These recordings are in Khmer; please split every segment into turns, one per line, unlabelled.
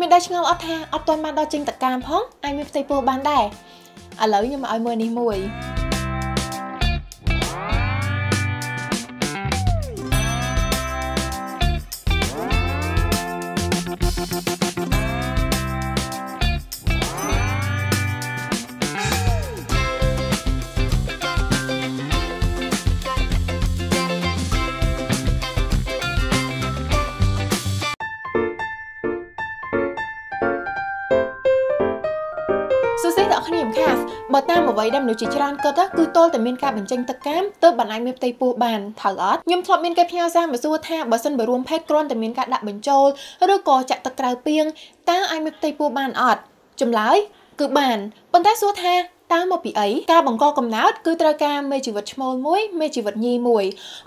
មានដៃឆ្ងល់អត់ថាអត់ទាន់បានដល់ចេញតកាមផងអាចមានផ្ទៃពោះបានដែរឥឡូវខ្ញុំមកឲ្យមើលនេះមួយអ្នកគ្នាមខាសបើតាមអ្វីដែលមនុស្សជាច្រើនគិតគឺទល់តែមានការបញ្ចេញទឹកកាមទើបបានអាចមានផ្ទៃពោះបានត្រូវអត់ខ្ញុំធ្លាប់មានគេផ្ញើសារមកសួរថាបើសិនបើរួមភេទគ្រាន់តែមានការដាក់បញ្ចូលឬក៏ចាក់ទឹកក្រៅពីងតើអាចមានផ្ទៃពោះបានអត់ចម្លើយគឺបានប៉ុន្តែសួរថាតើមកពីអីការបង្កកំណើតគឺត្រូវការមេជីវិតឈ្មោលមួយមេជីវិតញីមួយ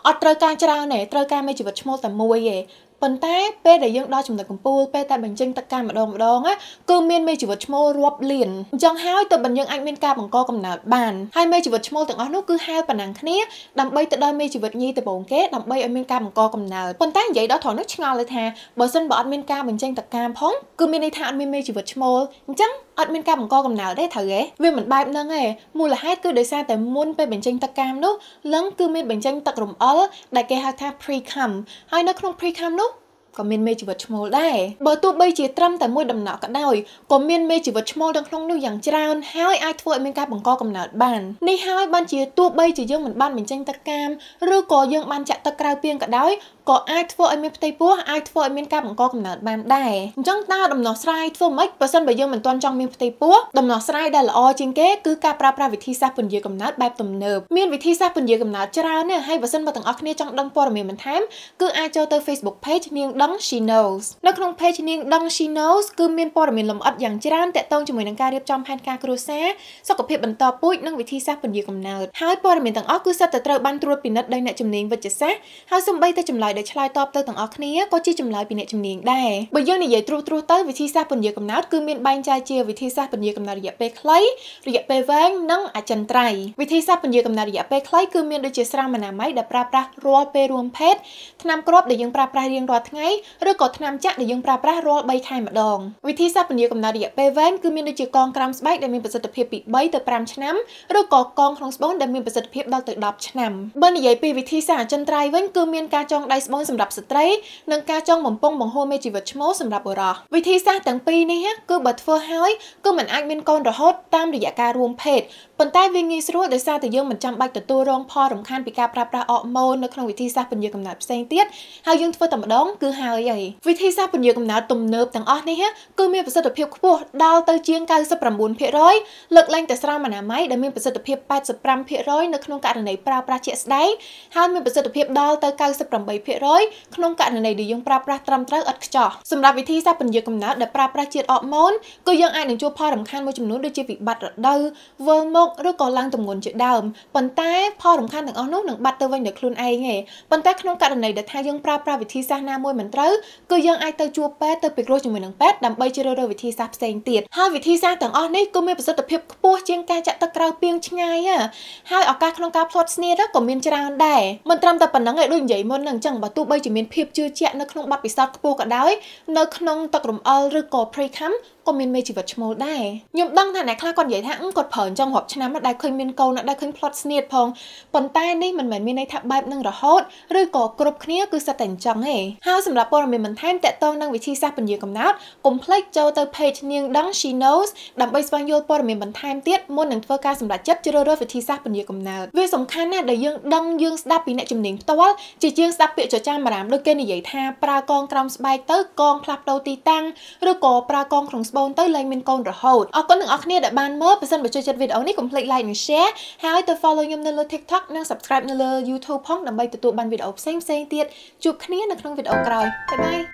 អត់ត្រូវការច្រើនទេត្រូវការមេជីវិតឈ្មោលតែមួយទេប៉ុន្តែពេលដែលយើងដល់ចំណុចកំពូលពេលតែបញ្ចេញទឹកកាសម្ដងម្ដងណាគឺមានមេជីវិតឈ្មោលរាប់លានអញ្ចឹងហើយទៅបញ្យើងអាចមានការបង្កកំណើតបានហើយមេជីវិតឈ្មោលទាំងអស់នោះគឺហៅប៉ុណ្ណឹងគ្នាដើម្បីទៅដល់មេជីវិតញីទៅបងគេដើម្បីឲ្យមានការបង្កកំណើតប៉ុន្តែនិយាយដល់ត្រង់នោះឆ្ងល់លើថាបើសិនបើអត់មានការបញ្ចេញទឹកកាមផងគឺមានន័យថាអត់មានមេជីវិតឈ្មោលអញ្ចឹងអត់មានការបង្កកំណើតទេត្រូវទេវាមិនបែបហ្នឹងទេមូលហេតុគឺដោយសារតែមុនពេលបញ្ចេញទឹកកាមនោះលឹងគឺមានបញ្ចេញទឹករំអិលដែលគេហៅថា pre cum ហើយនៅក្នុង pre cum នោះក៏មានមេជីវិតឈ្មោលដែរបើទោះបីជាត្រឹមតែមួយដំណក់ក៏ដោយក៏មានមេជីវិតឈ្មោលទាំងក្នុងនោះយ៉ាងច្រើនហើយអាចធ្វើឲ្យមានការបង្កកំណើតបាននេះហើយបានជាទោះបីជាយើងមិនបានបញ្ចេញទឹកកាមឬក៏យើងបានចាក់ទឹកក្រៅពាងក៏ដោយក៏អាចធ្វើឲ្យមានផ្ទៃពោះអាចធ្វើឲ្យមានការបង្កកំណើតបានដែរអញ្ចឹងតើដំណោះស្រាយធ្វើម៉េចបើសិនបើយើងមិនទាន់ចង់មានផ្ទៃពោះដំណោះស្រាយដែលល្អជាងគេគឺការប្រើប្រាស់វិធីសាស្ត្រពន្យាកំណើតបែបទំនើបមានវិធីសាស្ត្រពន្យាកំណើតច្រើនណាស់ហើយបើសិនបើទាំងអស់គ្នាចង់ដឹងព័ត៌មានបន្ថែមគឺអាចចូលទៅ Facebook page នាងដឹង She Knows នៅក្នុង page នាងដឹង She Knows គឺមានព័ត៌មានលម្អិតយ៉ាងច្រើនទាក់ទងជាមួយនឹងការរៀបចំផែនការគ្រួសារសុខភាពបន្តពូជនិងវិធីសាស្ត្រពន្យាកំណើតហើយព័ត៌មានទាំងអស់គឺសិតតែត្រូវបានត្រួតពិនិត្យដោយអ្នកជំនាញវេជ្ជសាស្ត្រហើយសូម្បីតែចម្លើយដែលឆ្លើយតបទៅទាំងអស់គ្នាក៏ជាចម្លើយពីអ្នកជំនាញដែរបើយើងនិយាយត្រួសត្រាសទៅវិធីសាស្ត្រពន្យាកំណើតគឺមានបែងចែកជាវិធីសាស្ត្រពន្យាកំណើតរយៈពេលខ្លីរយៈពេលវែងនិងអចិន្ត្រៃយ៍វិធីសាស្ត្រពន្យាកំណើតរយៈពេលខ្លីគឺមានដូចជាស្រាមអនាម័យដែលប្រើប្រាស់រាល់ពេលរួមភេទថ្នាំគ្រាប់ដែលយើងប្រើប្រាស់រៀងរាល់ថ្ងៃឬក៏ថ្នាំចាក់ដែលយើងប្រើប្រាស់រាល់3ខែម្ដងវិធីសាស្ត្រពន្យាកំណើតរយៈពេលវែងគឺមានដូចជាកងក្រោមស្បែកដែលមានប្រសិទ្ធភាពពី3ទៅ5ឆ្នាំឬក៏កងក្នុងស្បូនដែលមានប្រសិទ្ធភាពដល់ទៅ10ឆ្នាំបើនិយាយពីវិធីសាស្ត្រអចិន្ត្រៃយ៍វិញគឺមានការចងដៃស្បូនសម្រាប់ស្ត្រីនិងការចង់បំពង់បង្ហូរមេជីវិតឈ្មោលសម្រាប់បុរសវិធីសាស្ត្រទាំងពីរនេះគឺបើធ្វើហើយគឺមិនអាចមានកូនរហូតតាមរយៈការរួមភេទប៉ុន្តែវាងាយស្រួលដោយសារតែយើងមិនចាំបាច់ទទួលរងផលរំខានពីការប្រើប្រាស់អរម៉ូននៅក្នុងវិធីសាស្ត្រពន្យាកំណើតផ្សេងទៀតហើយយើងធ្វើតែម្ដងគឺហើយអីវិធីសាស្ត្រពន្យាកំណើតទំនើបទាំងអស់នេះគឺមានប្រសិទ្ធភាពខ្ពស់ដល់ទៅជាង99%លើកលែងតែស្រោមអនាម័យដែលមានប្រសិទ្ធភាព85%នៅក្នុងករណីប្រើប្រាស់ជាក់ស្ដែងហើយមានប្រសិទ្ធភាពដល់ទៅ98%ក្នុងករណីដែលយើងប្រើប្រាស់ត្រឹមត្រូវឥតខ្ចោះសម្រាប់វិធីសាស្ត្រពន្យាកំណើតដែលប្រើប្រាស់ជាតិអរម៉ូនគឺយើងអាចនឹងជួបផលរំខានមួយចំនួនដូចជាវិបត្តិរដូវវិលមកឬក៏ឡើងទម្ងន់ជាដើមប៉ុន្តែផលរំខានទាំងអស់នោះនឹងបាត់ទៅវិញដោយខ្លួនឯងឯងប៉ុន្តែក្នុងករណីដែលថាយើងប្រើប្រាស់វិធីសាស្ត្រណាមួយមិនត្រូវគឺយើងអាចទៅជួបពេទ្យទៅពិគ្រោះជាមួយនឹងពេទ្យដើម្បីជ្រើសរើសវិធីសាស្ត្រផ្សេងទៀតហើយវិធីសាស្ត្រទាំងអស់នេះគឺមានប្រសិទ្ធភាពខ្ពស់ជាងការចាក់ទឹកក្រៅពាងឆ្ងាយហើយឱកាសក្នុងការផ្លាត់ស្នៀតក៏មានច្រើនដែរមិនត្រឹមតែប៉ុណ្្នឹងឯងដូចនិយាយមុនហ្នឹងអញ្ចឹងបើទោះបីជាមានភាពជឿជាក់នៅក្នុងបទពិសោធន៍ខ្ពស់ក៏ដោយនៅក្នុងទឹករំអិលឬក៏ pre-cam ក៏មានមេជីវិតឈ្មោះដែរខ្ញុំដឹងថាអ្នកខ្លះគាត់និយាយថាគាត់ប្រើអញ្ចឹងរាប់ឆ្នាំដែរឃើញមានកូនដែរឃើញ plot ស្នៀតផងប៉ុន្តែនេះមិនមែនមានន័យថាបែបនឹងរហូតឬក៏គ្រប់គ្នាគឺសិតតែអញ្ចឹងទេហើយសម្រាប់ព័ត៌មានបន្ថែមតកតងនឹងវិធីសាស្ត្រពញ្ញាកំណត់កុំភ្លេចចូលទៅ page នាងដឹង She knows ដើម្បីស្វែងយល់ព័ត៌មានបន្ថែមទៀតមុននឹងធ្វើការសម្រេចចិត្តជ្រើសរើសវិធីសាស្ត្រពញ្ញាកំណត់វាសំខាន់ណាស់ដែលយើងដឹងយើងស្ដាប់ពីអ្នកជំនាញផ្ទាល់ជាជាងស្ដាប់ពាក្យចចាមរាមដូចគេនិយាយថាប្រើកងក្រោមស្បែកទៅកងផ្លាស់ប្ដូរទីតាំងឬក៏ប្រើកងក្នុងស្បូនទៅលែងមានកូនរហូតអរគុណទាំងអស់គ្នាដែលបានមើលបើសិនបើចូលចិត្តវីដេអូនេះកុំភ្លេច like និង share ហើយទៅ follow ខ្ញុំនៅលើ TikTok និង subscribe នៅលើ YouTube ផងដើម្បីទទួលបានវីដេអូផ្សេងៗទៀតជួបគ្នានៅក្នុងវីដេអូក្រោយបាយបាយ